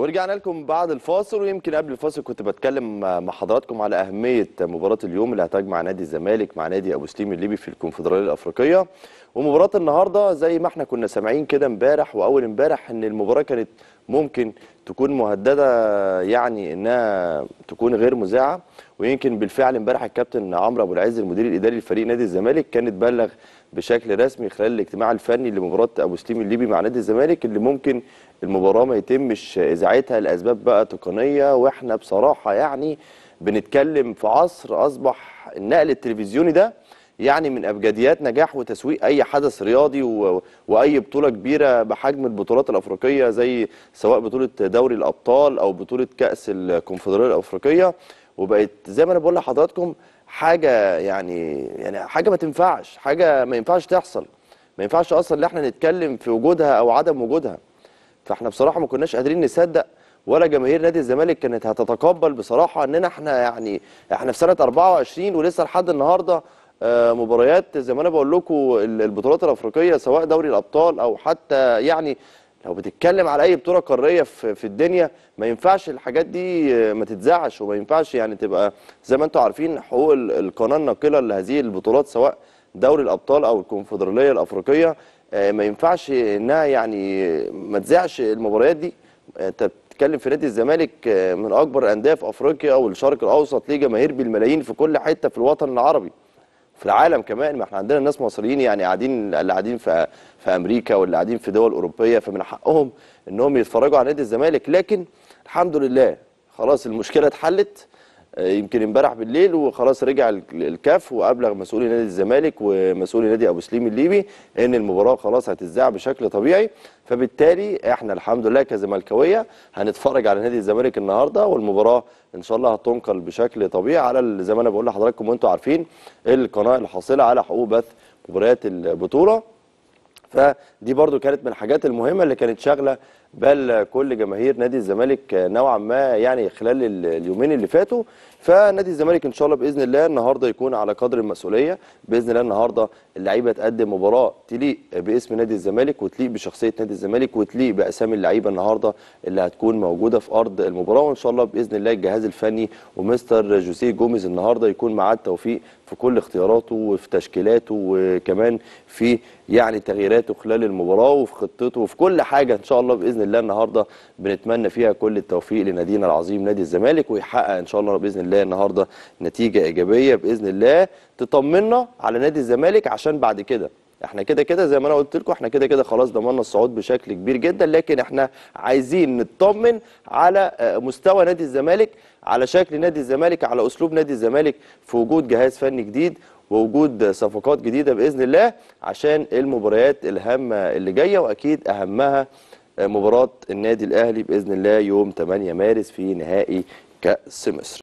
ورجعنا لكم بعد الفاصل ويمكن قبل الفاصل كنت بتكلم مع حضراتكم على اهميه مباراه اليوم اللي هتجمع نادي الزمالك مع نادي ابو سليم الليبي في الكونفدراليه الافريقيه ومباراه النهارده زي ما احنا كنا سامعين كده امبارح واول امبارح ان المباراه كانت ممكن تكون مهدده يعني انها تكون غير مذاعه ويمكن بالفعل امبارح الكابتن عمرو ابو العز المدير الاداري لفريق نادي الزمالك كانت بلغ بشكل رسمي خلال الاجتماع الفني لمباراه ابو سليم الليبي مع نادي الزمالك اللي ممكن المباراه ما يتمش اذاعتها لاسباب بقى تقنيه واحنا بصراحه يعني بنتكلم في عصر اصبح النقل التلفزيوني ده يعني من ابجديات نجاح وتسويق اي حدث رياضي و... واي بطوله كبيره بحجم البطولات الافريقيه زي سواء بطوله دوري الابطال او بطوله كاس الكونفدراليه الافريقيه وبقت زي ما انا بقول لحضراتكم حاجه يعني يعني حاجه ما تنفعش حاجه ما ينفعش تحصل ما ينفعش اصلا ان احنا نتكلم في وجودها او عدم وجودها فاحنا بصراحه ما كناش قادرين نصدق ولا جماهير نادي الزمالك كانت هتتقبل بصراحه اننا احنا يعني احنا في سنه 24 ولسه لحد النهارده آه، مباريات زي ما انا بقول لكم البطولات الافريقيه سواء دوري الابطال او حتى يعني لو بتتكلم على اي بطوله قاريه في, في الدنيا ما ينفعش الحاجات دي آه، ما تتذاعش وما ينفعش يعني تبقى زي ما انتم عارفين حقوق القناه الناقله لهذه البطولات سواء دوري الابطال او الكونفدراليه الافريقيه آه، ما ينفعش انها يعني ما تذاعش المباريات دي آه، انت بتتكلم في نادي الزمالك من اكبر الانديه في افريقيا والشرق الاوسط ليه جماهير بالملايين في كل حته في الوطن العربي في العالم كمان ما احنا عندنا ناس مصريين يعني قاعدين اللي قاعدين في في امريكا واللي قاعدين في دول اوروبيه فمن حقهم انهم يتفرجوا على نادي الزمالك لكن الحمد لله خلاص المشكله اتحلت آه، يمكن امبارح بالليل وخلاص رجع الكاف وابلغ مسؤولي نادي الزمالك ومسؤولي نادي ابو سليم الليبي ان المباراه خلاص هتتذاع بشكل طبيعي فبالتالي احنا الحمد لله كزملكاويه هنتفرج على نادي الزمالك النهارده والمباراه ان شاء الله هتنقل بشكل طبيعي على زي ما انا بقول لحضراتكم وانتم عارفين القناه الحاصله على حقوق بث مباريات البطوله فدي برضو كانت من الحاجات المهمه اللي كانت شاغله بل كل جماهير نادي الزمالك نوعا ما يعني خلال اليومين اللي فاتوا فنادي الزمالك ان شاء الله باذن الله النهارده يكون على قدر المسؤوليه باذن الله النهارده اللعيبه تقدم مباراه تليق باسم نادي الزمالك وتليق بشخصيه نادي الزمالك وتليق باسامي اللعيبه النهارده اللي هتكون موجوده في ارض المباراه وان شاء الله باذن الله الجهاز الفني ومستر جوسيه جوميز النهارده يكون معاه التوفيق في كل اختياراته وفي تشكيلاته وكمان في يعني تغييراته خلال المباراه وفي خطته وفي كل حاجه ان شاء الله باذن باذن الله النهارده بنتمنى فيها كل التوفيق لنادينا العظيم نادي الزمالك ويحقق ان شاء الله باذن الله النهارده نتيجه ايجابيه باذن الله تطمنا على نادي الزمالك عشان بعد كده احنا كده كده زي ما انا قلت لكم احنا كده كده خلاص ضمننا الصعود بشكل كبير جدا لكن احنا عايزين نطمن على آه، مستوى نادي الزمالك على شكل نادي الزمالك على اسلوب نادي الزمالك في وجود جهاز فني جديد ووجود صفقات جديده باذن الله عشان المباريات الهامه اللي جايه واكيد اهمها مباراه النادي الاهلي باذن الله يوم 8 مارس في نهائي كاس مصر